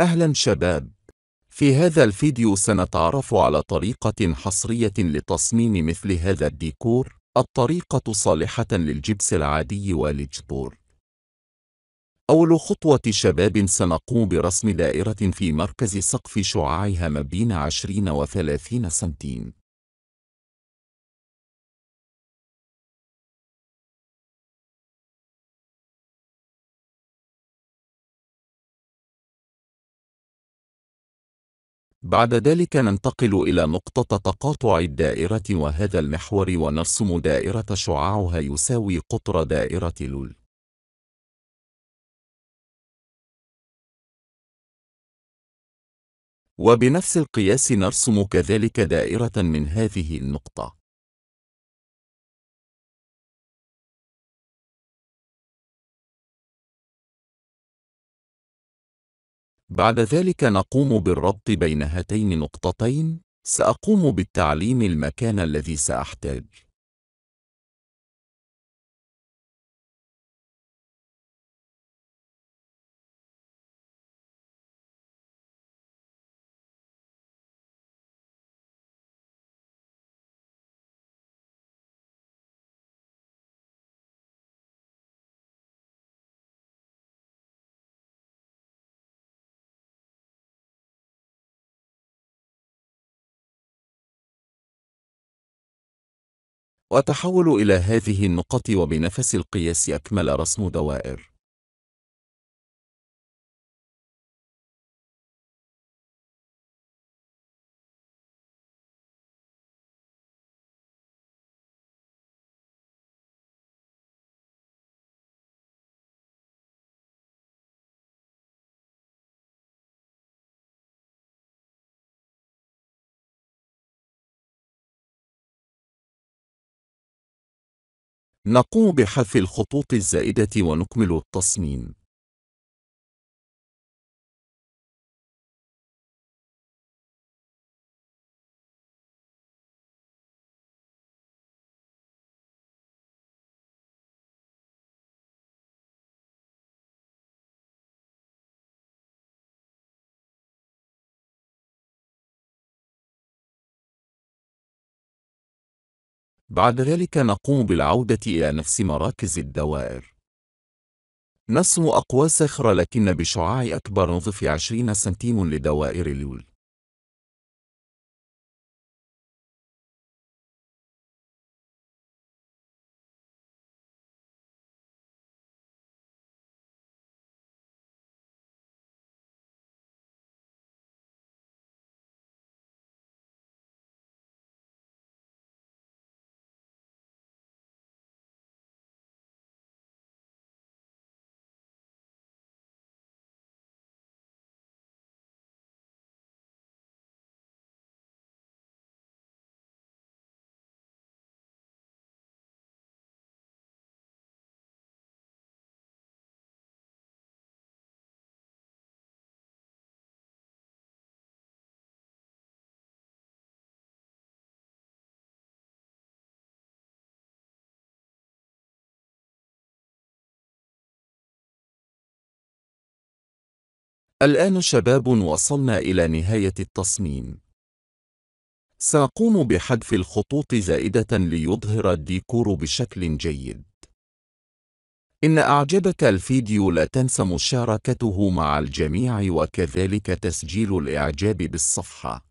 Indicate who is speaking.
Speaker 1: أهلا شباب في هذا الفيديو سنتعرف على طريقة حصرية لتصميم مثل هذا الديكور الطريقة صالحة للجبس العادي والجبور أول خطوة شباب سنقوم برسم دائرة في
Speaker 2: مركز سقف شعاعها ما بين 20 و 30 سنتيم بعد ذلك ننتقل إلى نقطة تقاطع الدائرة وهذا المحور ونرسم دائرة شعاعها يساوي قطر دائرة لول وبنفس القياس نرسم كذلك دائرة من هذه النقطة بعد ذلك نقوم بالربط بين هاتين نقطتين سأقوم بالتعليم المكان الذي سأحتاج وتحول إلى هذه النقط وبنفس القياس أكمل رسم دوائر نقوم بحذف الخطوط الزائدة ونكمل التصميم بعد ذلك نقوم بالعودة إلى نفس مراكز الدوائر. نسم أقوى صخرة لكن بشعاع أكبر نظف 20 سنتيم لدوائر اليول. الآن شباب وصلنا إلى نهاية التصميم. سأقوم بحذف الخطوط
Speaker 1: زائدة ليظهر الديكور بشكل جيد. إن أعجبك الفيديو لا تنسى مشاركته مع الجميع وكذلك تسجيل
Speaker 2: الإعجاب بالصفحة.